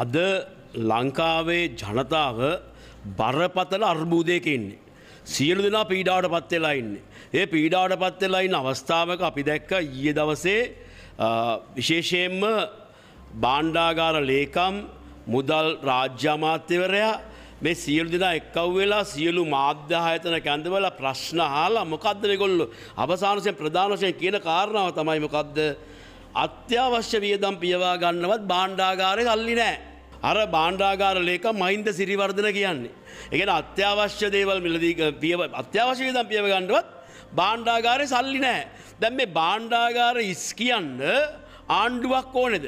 අද ලංකාවේ ජනතාව බරපතල අර්බූදයක ඉන්නේ. සියලු දෙනා පීඩාවට පත් වෙලා ඉන්නේ. ඒ පීඩාවට පත් වෙලා ඉන්න අවස්ථාවක අපි දැක්ක ඊයේ දවසේ විශේෂයෙන්ම භාණ්ඩාගාර ලේකම් මුදල් රාජ්‍ය අමාත්‍යවරයා මේ සියලු දෙනා එක්කව් වෙලා සියලු මාධ්‍ය ආයතන කැඳවලා ප්‍රශ්න අහලා මොකද්ද මේගොල්ලෝ අවසානයෙන් ප්‍රධාන වශයෙන් කියන කාරණාව තමයි මොකද්ද අත්‍යවශ්‍ය වියදම් පියවා ගන්නවත් බාණ්ඩාගාරය සල්ලි නෑ. අර බාණ්ඩාගාර ලේක මහින්ද සිරිවර්ධන කියන්නේ. එකන අත්‍යවශ්‍ය දේවල් මිලදී අත්‍යවශ්‍ය වියදම් පියව ගන්නවත් බාණ්ඩාගාරය සල්ලි නෑ. දැම් මේ බාණ්ඩාගාර ඉස් කියන්න ආණ්ඩුවක් ඕනෙද.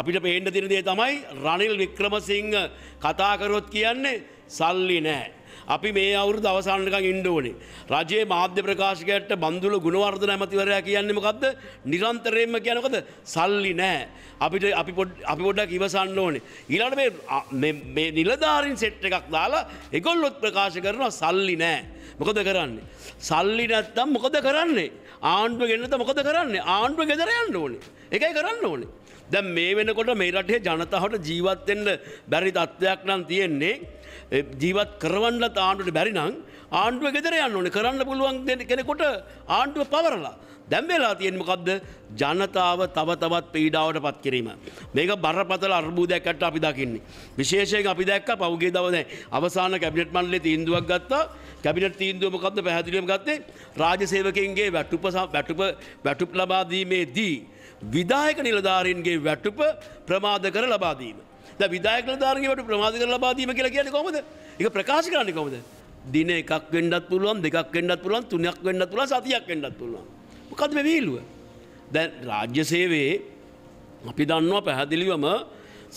අපිට පේන්ඩ තිරදේ තමයි රනිල් වික්‍රමසිංහ කතාකරොත් කියන්නේ සල්ලි නෑ. අපි මේ අවුරුදු අවසාන නිකන් ඉන්න ඕනේ. රජයේ මාධ්‍ය ප්‍රකාශකයට බන්දුල ගුණවර්ධන ඇමතිවරයා කියන්නේ මොකද්ද? නිරන්තරයෙන්ම කියන්නේ මොකද? සල්ලි නැහැ. අපිට අපි අපි පොඩ්ඩක් ඉවසන්න ඕනේ. ඊළඟට මේ මේ නිලධාරීන් සෙට් එකක් දාලා ඒගොල්ලොත් ප්‍රකාශ කරනවා සල්ලි නැහැ. මොකද කරන්නේ? සල්ලි නැත්තම් මොකද කරන්නේ? ආණ්ඩුව ගෙන්නත මොකද කරන්නේ? ආණ්ඩුව ගෙදර යන්න ඕනේ. ඒකයි කරන්න ඕනේ. දැ මේ වෙනකොට මේ රටේ ජනතාවට ජීවත්තෙන්ට බැරි තත්ත්වයක් නම් තියෙන්නේ ජීවත් කරවන්න ආණ්ඩුට බැරිනං ආණ්ඩුව ගෙදර යන්න ඕන කරන්න පුළුවන් දෙන කෙනෙකොට ආණ්ඩුව පවරලා දැම්වෙලා තියෙන්මකක්ද ජනතාව තව තවත් පීඩාවට පත් කිරීම. මේක බරපතල අර්බූදයක්කට අපි දකින්නේ. විශේෂයෙන් අපි දැක්ක පෞගේ දවන අවසාන කැබිනට් මන්ලේ තීන්දුවක් ගත්තා කැබිනට තීන්දුවමකක්ද පැහැදිලියම් ගත්තේ රාජසේවකන්ගේ වැටුප වැටුප වැටුප් ලබාදීමේ දී. විදායක නිලධාරීන්ගේ වැටුප ප්‍රමාද කර ලබාදීම. ද විදායක නිලධාරීන්ගේට ප්‍රමාද කර ලබාදීම කියලා කියන්නේ කොහොමද? ඒක ප්‍රකාශ කරන්නේ කොහොමද? දින එකක් වෙන්නත් පුළුවන්, දෙකක් වෙන්නත් පුළුවන්, තුනක් වෙන්නත් පුළුවන්, සතියක් වෙන්නත් පුළුවන්. මොකද්ද මේ විහිළුව? දැන් රාජ්‍ය සේවයේ අපි දන්නවා පැහැදිලිවම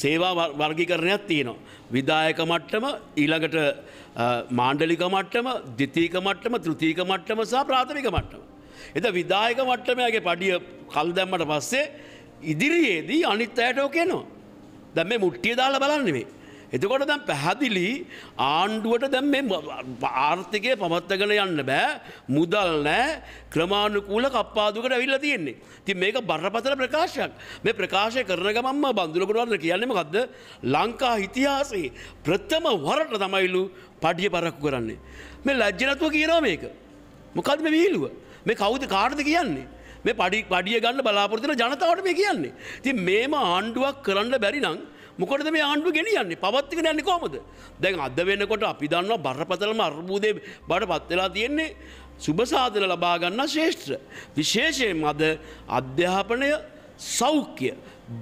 සේවා වර්ගීකරණයක් තියෙනවා. විදායක මට්ටම ඊළඟට මාණ්ඩලික මට්ටම, ද්විතීක මට්ටම, තෘතීක මට්ටම සහ ප්‍රාථමික මට්ටම. එද විදායක මට්ටමයගේ පඩිය කල් දැම්මට පස්සේ ඉදිරියේදී අනිත් අයට ඕකේනවා. දැම් මේ මුට්ටිය දාලා බලන්නෙමේ. එතකොට දැන් පැහැදිලි ආණ්ඩුවට දැන් මේ ආර්ථිකය පමත්තගෙන යන්න බෑ මුදල් නෑ ක්‍රමානුකූල කප්පාදුකට ඇවිල්ලා තියෙන්නේ. ඉතින් මේක බරපතල ප්‍රකාශයක්. මේ ප්‍රකාශය කරන ගමන්ම බඳුලගොඩවන්න කියන්නේ මොකද්ද? ලංකා ඉතිහාසයේ ප්‍රථම වරට තමයිලු පඩිය පරක්කු කරන්නේ. මේ ලැජ්ජ නැතුව කියනවා මේක. මොකද්ද මේ විහිළුව? මේ කවුද කාර්ද කියන්නේ මේ පඩි පඩිය ගන්න බලාපොරතින ජනතාවට මේ කියන්නේ ති මේම ආණ්ඩුවක් කරන්න බැරි නම් මොකටද මේ ආණ්ඩුව ගෙනියන්නේ පවත්තික යන්නේ කොහොමද දැන් අද වෙනකොට අපි දන්නවා බරපතලම අර්බුදේ බඩ පත් වෙලා තියෙන්නේ සුබසාධන ලබා ගන්න ශ්‍රේෂ්ඨ විශේෂයෙන්ම අද අධ්‍යාපනය සෞඛ්‍ය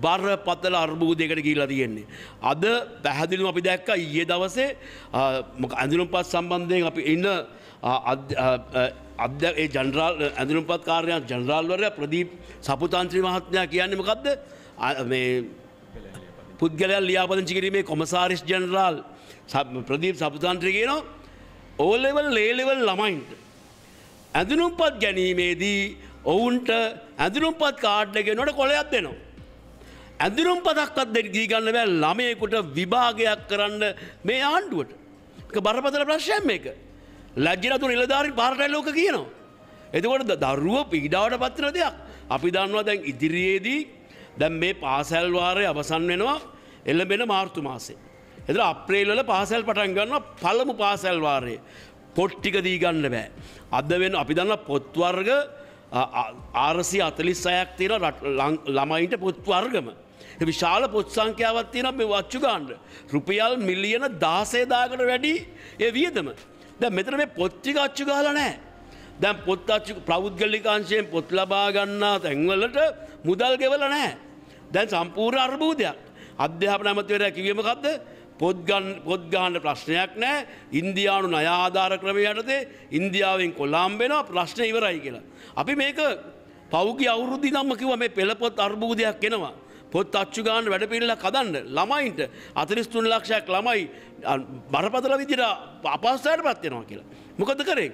බරපතල අර්බූදයකට ගිහිලා තියෙන්නේ. අද පැහැදිලිම අපි දැක්කා ඊයේ දවසේ ඇඳුම්පත් සම්බන්ධයෙන් අපි ඉන්න අධ්‍ය ඒ ජනරාල් ඇඳුනුම්පත් කාරයක් ජනරාල්වරය ප්‍රදීප් සපුතාන්ත්‍රී මහත්මයා කියන්නේ මොකක්ද මේ පුද්ගලයා ලියාපදිංචි කිරීමේ කොමසාරිස් ජනරාල් ප්‍රදීප් සපුතාන්ත්‍රී කියනවා ඕලෙවල් ලේලෙවල් ළමයින්ට ඇඳුනුම්පත් ගැනීමේදී ඔවුන්ට ඇඳුනුම්පත් කාඩ්ඩ ගෙනට කොළයක් දෙනවා. ඇඳුනුම් පදක්වත් දෙ ගීගන්න බෑ ළමයෙකුට විභාගයක් කරන්න මේ ආණ්ඩුවට බරපතල ප්‍රශ්යම් එක. ලැජ්ජනතු නිලධාරී පාර්ටයිල්ලෝක කියනවා. එතකොට දරුව පීඩාවට පත්වන දෙයක් අපි දන්නවා දැන් ඉදිරියේදී දැන් මේ පාසැල්වාරය අවසන් වෙනවා එල්ලබෙන මාර්තු මාසේ. එතර අප්‍රේල්වල පාසැල් පටන් ගන්නවා පළමු පාසැල්වාරය පොට්ටික දී ගන්න බෑ. අද වෙන අපි දන්න පොත්වර්ග ආරසි අතලිස් සයක් තියෙන ළමයින්ට පොත්වර්ගම. විශාල පොත් සංඛ්‍යාවත් තියෙන මේ වච්චු ගාන්ඩ රුපියල් මිලියන දාසේදාකට වැඩි ඒ වියදම. දැන් මෙතන මේ පොත් ටික අච්චු ගහලා නැහැ. දැන් පොත් අච්චු ප්‍රෞද්ගලික අංශයෙන් පොත් ලබා ගන්නා තැන්වලට මුදල් ගෙවලා නැහැ. දැන් සම්පූර්ණ අර්බුදයක්. අධ්‍යාපන අමාත්‍යවරයා කිව්වේ මොකද්ද? පොත් ගන්න ප්‍රශ්නයක් නෑ ඉන්දියානු ණය ආධාර ක්‍රමය යටතේ ඉන්දියාවෙන් කොල්ලාම් වෙනවා ප්‍රශ්න ඉවරයි කියලා. අපි මේක පෞගි අවුරුද්දේ නම් කිව්වා මේ පෙළපොත් අර්බුදයක් එනවා. පොත් අච්චුගාන වැඩ පිල්ල කදන්න ළමයින්ට අතරිස්තුන් ලක්ෂයක් ළමයි බරපතල විදිර අපාස්සයට පත්වෙනවා කියලා. මොකද කරේ.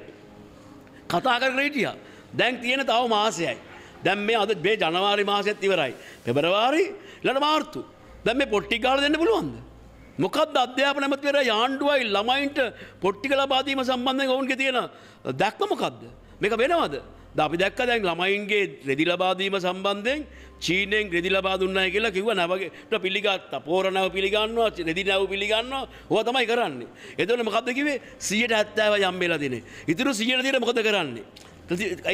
කතා කර රේටිය දැන් තියෙන තව මාසයයි. දැම් මේ අද බේ ජනවාරි මාසයත් ඉවරයි. පෙබරවාරි ලට මාර්තු දැම මේ පොට්ටිකාල දෙන්න පුළුවන්ද. මොකක්ද අධ්‍යාපන නැමතිවර යාණ්ඩුවයි ළමයින්ට පොට්ටික ලබාදීම සම්බන්ධය ඔවුන්ගේ තියෙන දැක්ම මොකක්ද. මේක වෙනවද. අපි දැක්ක දැන් ළමයින්ගේ රෙදි ලබාදීම සම්බන්ධයෙන් චීනයෙන් රෙදි ලබා දුන්නයි කියලා කිව්ව නවගේට පිළිගත්ත පෝරණව පිළිගන්නවා රෙදි නැව පිළිගන්නවා හෝ තමයි කරන්නේ. එතකොට මොකද්ද කිව්වේ 170 යම් වෙලා දිනේ. ඉතුරු 100 දිනේ මොකද කරන්නේ?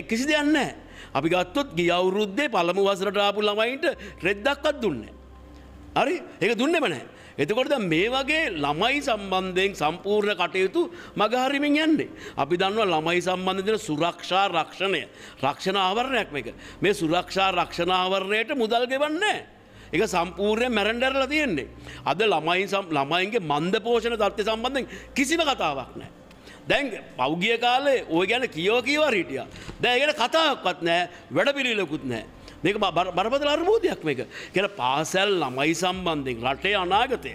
කිසි දෙයක් නැහැ. අපි ගත්තොත් ගිය අවුරුද්දේ පළමු වසරට ආපු ළමයින්ට රෙද්දක්වත් දුන්නේ නැහැ. හරි? ඒක දුන්නේම නැහැ. එතකොට මේ වගේ ළමයි සම්බන්ධයෙන් සම්පූර්ණ කටයුතු මගහරිමින් යන්නේ. අපි දන්නවා ළමයි සම්බන්ධ සුරක්ෂා රක්ෂණය රක්ෂණ ආවරණයක් මේක. මේ සුරක්ෂා රක්ෂණ ආවරණයට මුදල් ගෙවන්නේ එක සම්පූර්ණය මැරන්ඩරලා තියෙන්නේ. අද ළමයි ළමයින්ගේ මන්ද පෝෂණ තත්ත්ය සම්බන්ධයෙන් කිසිම කතාවක් නෑ. දැන් පෞගිය කාලේ ඕය ගැන කියෝ කියවා හිටිය. දැ ගැන කතාවක්වත් නෑ වැඩ පිළිලකුත් නෑ. මේක බරපතල අර්බෝධයක් මේක කෙන පාසැල් ළමයි සම්බන්ධයෙන් රටේ අනාගතය.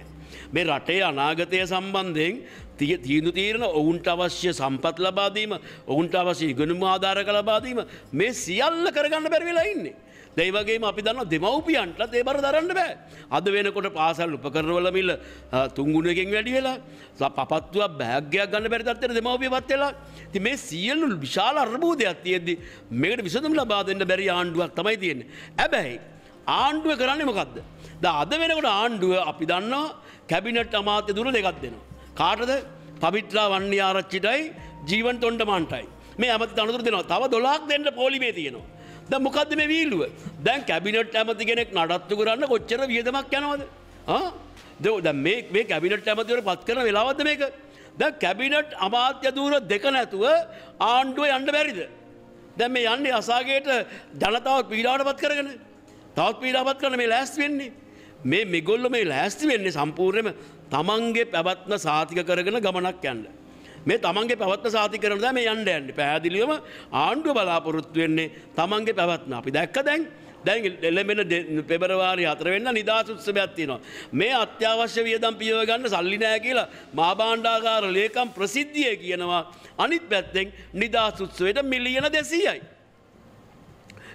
මේ රටේ අනාගතය සම්බන්ධයෙන් තිය තීනු තීරණ ඔවුන්ට අවශ්‍ය සම්පත් ලබාදීම ඔවුන්ට අවශ්‍ය ඉගනුම ආධාරක ලබාදීම මේ සියල්ල කරගන්න බැරිවෙලා ඉන්නේ. දැයිවගේ අපි දන්න දෙමවපියන්ටල ඒ බර දරන්න බෑ. අද වෙනකොට පාසල් උපකරවල මිල්ල තුංගුණකින් වැඩි වෙලා පත්තුව බෑගයක් ගන්න බැරිතත්තර දෙමවපිය පත් වෙලා ති මේ සියල්ලු විශාල අර්බෝධයක් තියෙද්දි මේකට විසඳම් ලබාදන්න බැරි ආණ්ඩුවක් තමයි තියෙන්නේ. ඇබැයි ආණ්ඩුව කරන්නේ මොකක්ද. ද අද වෙනකොට ආණ්ඩුව අපි දන්නවා කැබිනට් අමාත්‍ය දුර දෙකක් දෙනවා. කාටද පවිට්ලා වන්නේ ආරච්චිටයි ජීවන් තොන්ඩ මාන්ටයි මේ අමත් අනතුර දෙනවා තව දොලාක් දෙන්න පොලිමේ තියෙනවා. ද මොකක්ද මේ වීලුව දැන් කැබිනට් ඇමති කෙනෙක් නඩත්තු කරන්න කොච්චර වියදමක් යනවද දෙද මේ කැබිනට ඇමතිවට පත් කරන වෙලාවද මේක ද කැබිනට් අමාත්‍ය දූර දෙක නැතුව ආණ්ඩුව යන්න බැරිද දැන් මේ යන්නේ අසාගේට ජනතාවත් පීඩාවට පත් කරගෙන තවත් පීඩාපත් කරන මේ ලෑස්ති වෙන්නේ මේ මෙගොල්ල මේ ලෑස්ති වෙන්නේ සම්පූර්ණයම තමන්ගේ පැවත්ම සාතික කරගෙන ගමනක් යන්න මේ තමන්ගේ පැවත්න සාති කරනද මේ යන්න යන්න පැහැදිලියම ආණ්ඩුව බලාපොරොත්තු වෙන්නේ තමන්ගේ පැවත්න අපි දැක්ක දැන් දැන් එළඹෙන පෙබරවාරි හතරවෙන්න නිදහස් උත්සවයක් තියෙනවා. මේ අත්‍යවශ්‍ය වියදම් පියව ගන්න සල්ලි නෑ කියලා මහාභාණ්ඩාගාර ලේකම් ප්‍රසිද්ධියේ කියනවා. අනිත් පැත්තෙන් නිදහස් උත්සවයට මිලියන 200යි.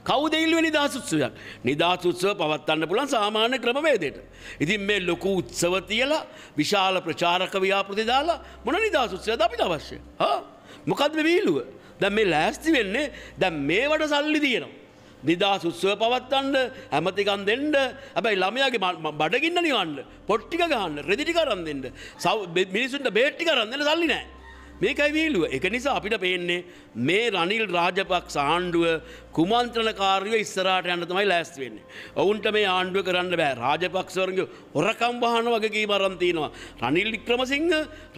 කවුද ඉල්ලුවේ නිදහස් උත්සවයක්? නිදහස් උත්සව පවත්වන්න පුළුවන් සාමාන්‍ය ක්‍රමවේදයට. ඉතින් මේ ලොකු උත්සව තියලා විශාල ප්‍රචාරක ව්‍යාපෘති දාලා මොන නිදහස් උත්සවද අපිට අවශ්‍ය? හා මොකද්ද මේ වීලුව? දැන් මේ ලෑස්ති වෙන්නේ දැන් මේවට සල්ලි දිනනවා. නිදහස් උත්සව පවත්වන්න ඇමතිකම් දෙන්න හැබැයි ළමයාගේ බඩගින්න නිවන්න පොට් ටික ගහන්න රෙදි ටික අරන් දෙන්න මිනිසුන්ට බේට් ටික අරන් දෙන්න සල්ලි නැහැ මේකයි වීලුව එක නිසා අපිට පේන්නේ මේ රනිල් රාජපක් සාණ්ඩුව කුමන්ත්‍රණකාරයව ඉස්සරාට යන්න තමයි ලෑස්ති වෙන්නේ. ඔවුන්ට මේ ආණ්ඩුව කරන්න බෑ. රාජපක්ෂවරුන්ගේ හොරකම් වහන වගකීම අරන් තිනවා. රනිල් වික්‍රමසිංහ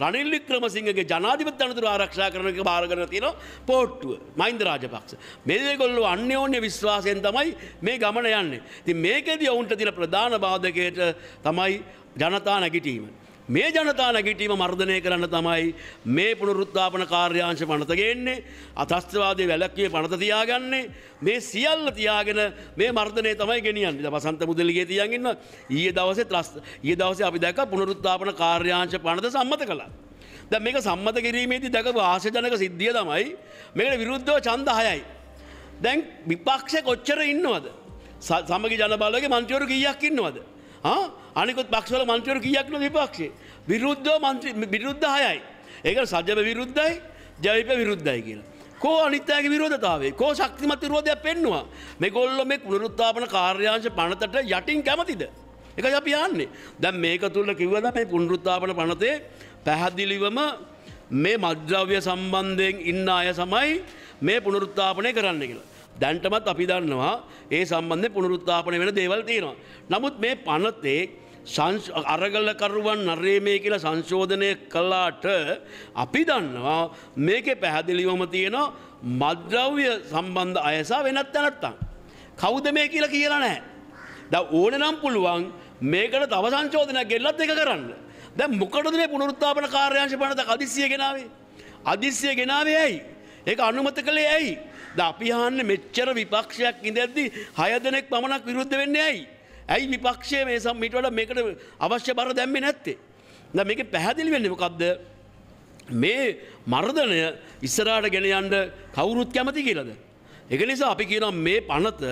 රනිල් වික්‍රමසිංහගේ ජනාධිපති අනතුරු ආරක්ෂා කරන එක බාරගෙන තිනවා පෝට්ටුව. මහින්ද රාජපක්ෂ. මේ දෙකොල්ලෝ අන්‍යෝන්‍ය විශ්වාසයෙන් තමයි මේ ගමන යන්නේ. ඉතින් මේකෙදී ඔවුන්ට තියෙන ප්‍රධාන බාධකයට තමයි ජනතා නැගිටීම. මේ ජනතා නැගිටීම මර්ධනය කරන්න තමයි මේ පුනරුත්ථාපන කාර්යාංශ පනත ගේන්නේ අතස්ත්‍රවාදී වැලක්විය පනත තියාගන්නේ මේ සියල්ල තියාගෙන මේ මර්ධනය තමයි ගෙනියන්නේ වසන්ත මුදලිගේ තියන් ඉන්න ඊයේ දවසේ ත්‍රස් ඊයේ දවසේ අපි දැක්කා පුනරුත්ථාපන කාර්යාංශ පනත සම්මත කළා දැන් මේක සම්මත කිරීමේදී දැකපු ආශාජනක සිද්ධිය තමයි මේකට විරුද්ධව ඡන්ද 6යි දැන් විපක්ෂේ කොච්චර ඉන්නවද සමගි ජන බලවේගයේ මන්ත්‍රීවරු කීයක් ඉන්නවද අනිකුත් පක්ෂවල මන්ත්‍රීවරු කීයක්ද විපක්ෂේ? විරුද්ධව මන්ත්‍රී විරුද්ධ 6යි. ඒක සජ්ජම විරුද්ධයි, ජවිප විරුද්ධයි කියලා. කෝ අනිත්‍යගේ විරෝධතාවය කෝ ශක්තිමත් විරෝධයක් පෙන්නවා මේ ගොල්ලෝ මේ පුනරුත්ථාපන කාර්යාංශ පනතට යටින් කැමතිද ඒකයි අපි යන්නේ දැන් මේක තුල කිව්වද මේ පුනරුත්ථාපන පනතේ පැහැදිලිවම මේ මද්ද්‍රව්‍ය සම්බන්ධයෙන් ඉන්න අය තමයි මේ පුනරුත්ථාපනය කරන්න කියලා දැන්ටමත් අපි දන්නවා ඒ සම්බන්ධය පුනරුත්ථාපනය වෙන දේවල් තියෙනවා. නමුත් මේ පනතේ අරගලකරුවන් නර්යමය කියලා සංශෝධනය කළාට අපි දන්නවා මේකේ පැහැදිලිවම තියෙන මද්‍රව්‍ය සම්බන්ධ අයසා වෙනත් තැනත්තම්. කවුද මේ කියලා කියලා නැහැ. ද ඕන නම් පුළුවන් මේකට තව සංශෝධනයක් ගෙල්ලත් එක කරන්න. දැ මොකටද මේ පුනරුත්ථාපන කාර්යංශ පනත අදිසිය ගෙනාවේ. අදිසිය ගෙනාවේ ඇයි. ඒක අනුමත කළේ ඇයි. ද අපි අහන්නේ මෙච්චර විපක්ෂයක් ඉඳද්දි 6 දෙනෙක් පමණක් විරුද්ධ වෙන්නේ ඇයි? ඇයි විපක්ෂයේ මේ සම් ඊට වඩා මේකට අවශ්‍ය බර දැම්මේ නැත්තේ? දැන් මේකේ පැහැදිලි වෙන්නේ මොකද්ද? මේ මර්ධනය ඉස්සරහට ගෙන යන්න කවුරුත් කැමති කියලාද? එක නිසා අපි කියන මේ පනත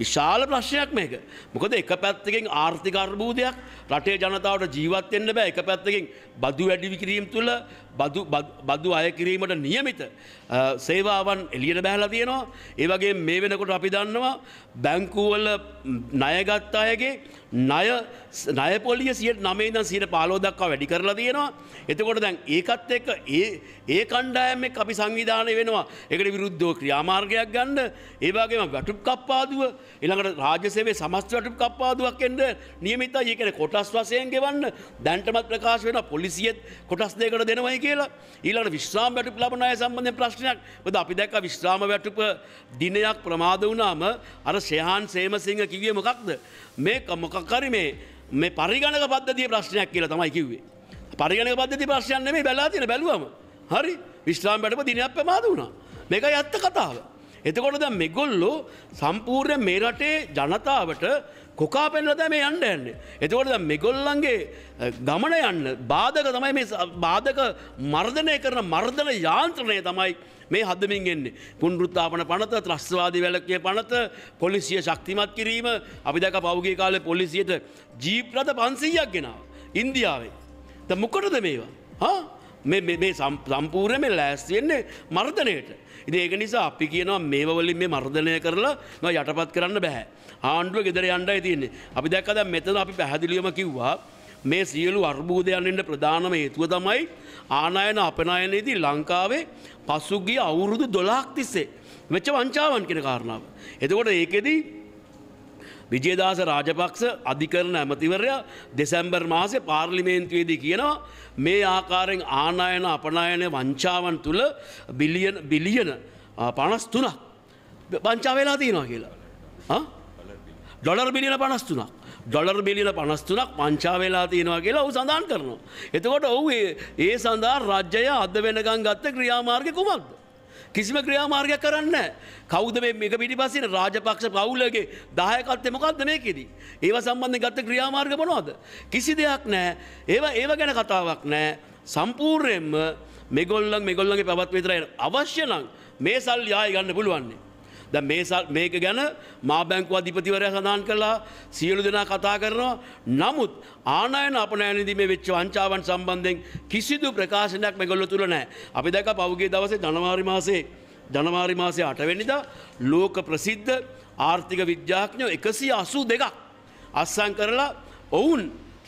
විශාල ප්‍රශ්නයක් මේක. මොකද එක පැත්තකින් ආර්ථික අර්බුදයක් රටේ ජනතාවට ජීවත් වෙන්න බෑ. එක පැත්තකින් බදු වැඩි කිරීම තුළ බදු බදු අය කිරීමට නියමිත සේවාවන් එළියට බහලා තියෙනවා. ඒ වගේ මේ වෙනකොට අපි දන්නවා බැංකුවල ණයගත් අයගේ ණය ණයපොලිය සියට නමේදන් සියට පාලෝදක්වා වැඩි කරලා තියෙනවා. එතකොට දැන් ඒකත් එක්ක ඒ ඒ කණ්ඩායම් එක්ක අපි සංවිධානය වෙනවා. ඒකට විරුද්ධව ක්‍රියාමාර්ගයක් ගන්න. ඒ වගේම වැටුප් කප්පාදුව ඊළඟට රාජ්‍ය සේවයේ සමස්ත වැටුප් කප්පාදුවක් එන්න නියමිතයි. ඒ කියන්නේ කොටස් වශයෙන් ගෙවන්න. දැන්ටමත් ප්‍රකාශ වෙනවා පොලිසියෙත් කොටස් දෙකකට දෙනවයි කියලා. ඊළඟට විශ්‍රාම වැටුප් ලබන අය සම්බන්ධයෙන් ප්‍රශ්නයක්. මොකද අපි දැක්කා විශ්‍රාම වැටුප දිනයක් ප්‍රමාද වුණාම අර ශේහාන් සේමසිංහ කිව්වේ මොකක්ද? මේ මොකක් මොකක්කරි මේ මේ පරිගණක පද්ධතිය ප්‍රශ්නයක් කියලා තමයි කිව්වේ. පරිගණක පද්ධති ප්‍රශ්නයක් නෙමෙයි බැලලා තියෙන බැලුවම. හරි විශ්ලාම් බඩම දිනයක් ප්‍රමාද වුණා. මේකයි ඇත්ත කතාව. එතකොට දැන් මේගොල්ලෝ සම්පූර්ණ මේ රටේ ජනතාවට කොකා පෙන්ලා තමයි මේ යන්න යන්නේ. එතකොට දැන් මේගොල්ලන්ගේ ගමන යන්න බාධක තමයි මේ බාධක මර්ධනය කරන මර්ධන යාන්ත්‍රණය තමයි මේ හදමින් එන්නේ පුන්ෘත්තාපන පනත ත්‍රස්වාදී වැලක්කේ පනත පොලිසිය ශක්තිමත් කිරීම අපි දැක පෞගේ කාලේ පොලිසියට ජීප්‍රද පන්සීයක් ගෙනාව. ඉන්දියාවේ. ද මොකටද මේවා මේ සම්පූර්ණ මේ ලෑස්තියෙන්නේ මර්ධනයට. ඉති ඒක නිසා අපි කියනවා මේවලින් මේ මර්ධනය කරලා ම යටපත් කරන්න බැහැ. ආණ්ඩුව ගෙදර අන්ඩයි තියන්නේ අපි දැක්කද මෙතන අපි පැහැදිලියම කිව්වා මේ සියලු අර්බූදයන්ට ප්‍රධානම හේතුව තමයි ආනායන අපනායනයේදී ලංකාවේ පසුගිය අවුරුදු දොලාක් තිස්සේ මෙච්ච වංචාවන් කෙන කාරණාව. එතකොට ඒකෙදී විජේදාස රාජපක්ෂ අධිකරණ ඇමතිවරයා දෙසැම්බර් මාසේ පාර්ලිමේන්තුවේදී කියනවා මේ ආකාරයෙන් ආනායන අපනායන වංචාවන් තුළ බිලියන බිලියන පනස් තුනක් වංචා වෙලා තියෙනවා කියලා. ඩොලර් බිලියන පනස් තුනක්. ඩොලර් බිලියන පනස්තුනක් පංචාවෙලා තියෙනවා කියලා ඔහු සඳහන් කරනවා. එතකොට ඔහු ඒ සඳහා රජ්‍යය අද වෙනකම් ගත්ත ක්‍රියාමාර්ග කුමක්ද? කිසිම ක්‍රියාමාර්ගයක් කරන්න කෞද මේක පිටිපස්සන රාජපක්ෂ පවුලගේ දායකත්තය මොකක්ද මේකෙදී. ඒව සම්බන්ධය ගත්ත ක්‍රියාමාර්ග මොනවාද. කිසි දෙයක් නෑ ඒව ඒව ගැන කතාවක් නෑ සම්පූර්යෙන්ම මෙගොල්ලන් මෙගොල්ලගේ පැවත් විතරයි අවශ්‍ය නම් මේ සල් යාය ගන්න පුළුවන්නේ. ද මේසල් මේක ගැන මා බැංකු අධිපතිවරය සඳහන් කළා සියලු දෙනා කතා කරනවා. නමුත් ආනයන අපනෑනදී මේ වෙච්ච වංචාවන් සම්බන්ධයෙන් කිසිදු ප්‍රකාශනයක් මෙගොල්ල තුළ නෑ. අපි දැක පෞගේ දවසේ ජනවාරි මාසේ ජනවාරි මාසය අටවෙනිදා ලෝක ප්‍රසිද්ධ ආර්ථික විද්‍යාඥයෝ එකසි අසු දෙකක් අස්සං කරලා ඔවුන්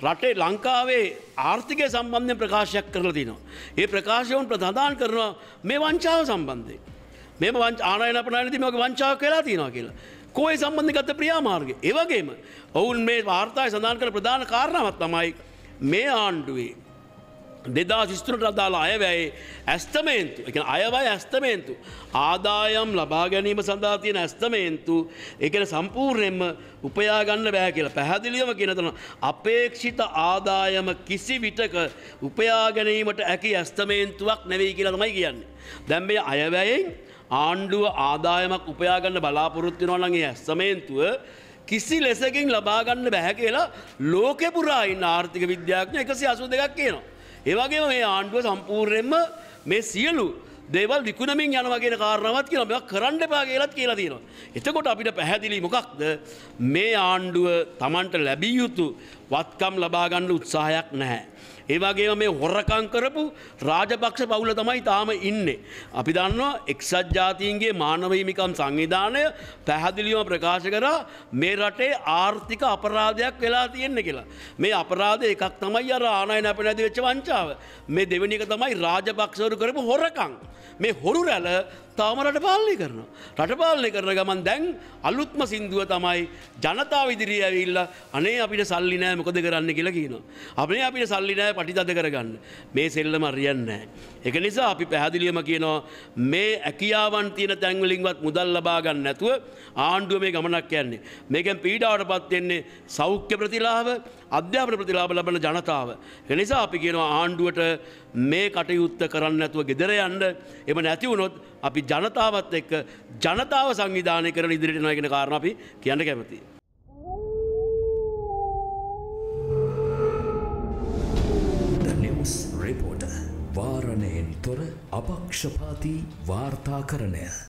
රටේ ලංකාවේ ආර්ථිකය සම්බන්ධය ප්‍රකාශයක් කරලා තිනවා. ඒ ප්‍රකාශයවන් ප්‍රධාන කරනවා මේ වංචාව සම්බන්ධය. මෙම ආනයන පනනති මගේ වංචාව කලා තියෙනවා කියලා. කෝයි සම්බන්ධගත ප්‍රියාමාර්ග. ඒවගේම ඔවුන් මේ වාර්තාය සඳහන් කළ ප්‍රධාන කාරණාවත් තමයි මේ ආණ්ඩුවේ. දෙදා ශිස්තුනට අදාලා අයවැයි ඇස්තමේන්තු එක අයවයි ඇස්තමේන්තු. ආදායම් ලබා ගැනීම සඳහා තියෙන ඇස්තමේන්තු එකන සම්පූර්ණයෙන්ම උපයාගන්න බෑ කියලා පැහැදිලියම කියනතන අපේක්ෂිත ආදායම කිසි විටක උපයාගැනීමට ඇකි ඇස්තමේන්තුවක් නැවී කියලා තමයි කියන්නේ. දැම්බේ අයවැයෙන් ආණ්ඩුව ආදායමක් උපයාගන්න බලාපොරොත්තිනවලගේ ඇස්සමේන්තුව කිසි ලෙසකින් ලබාගන්න බැහැ කියලා ලෝකෙපුරායින්න ආර්ථික විද්‍යාඥ එකසි අසු දෙකක් කියනවා. ඒවගේ මේ ආණ්ඩුව සම්පූර්යෙන්ම මේ සියලු දේවල් විකුණමින් යනවගේ කාරණවත් කියන මෙ කරන්න එපා කියලත් කියලා තියෙනවා. එතකොට අපිට පැහැදිලි මොකක්ද මේ ආණ්ඩුව තමන්ට ලැබිය යුතු වත්කම් ලබාගන්න උත්සාහයක් නැහැ. ඒවාගේ මේ හොරකං කරපු රාජපක්ෂ පවුල තමයි තාම ඉන්නේ. අපි දන්නවා එක්සත් ජාතීන්ගේ මානවහිමිකම් සංවිධානය පැහැදිලිව ප්‍රකාශ කරා මේ රටේ ආර්ථික අපරාධයක් වෙලා තියෙන්න කියලා. මේ අපරාධ එකක් තමයි අර ආනයන අප නැති වෙච්ච වංචාව. මේ දෙවනික තමයි රාජපක්ෂවරු කරපු හොරකං. මේ හොරු රැල තාම රට පාලනය කරනවා. රට පාලනය කරන ගමන් දැන් අලුත්ම සින්දුව තමයි ජනතාව ඉදිරියේ ඇවිල්ලා අනේ අපිට සල්ලි නෑ මොකද කරන්න කියලා කියනවා. අපේ අපිට සල්ලි නෑ පටිතද කරගන්න. මේ සෙල්ලම හරියන්නේ නෑ. ඒක නිසා අපි පැහැදිලිවම කියනවා මේ ඇකියාවන් තියෙන තැන් වලින්වත් මුදල් ලබා ගන්න නැතුව ආණ්ඩුව මේ ගමනක් යන්නේ. මේකෙන් පීඩාවටපත් වෙන්නේ සෞඛ්‍ය ප්‍රතිලාභ, අධ්‍යාපන ප්‍රතිලාභ ලබන ජනතාව. ඒ නිසා අපි කියනවා ආණ්ඩුවට මේ කටයුත්ත කරන්න ඇතුව ගෙදර යන්න එම නැතිවුණොත් අපි ජනතාවත් එක්ක ජනතාව සංවිධානය කරන ඉදිරිට නොයගෙන කාරණ අපි කියන්න කැමති. වාරණයෙන් තොර අපක්ෂපාති වාර්තා කරණය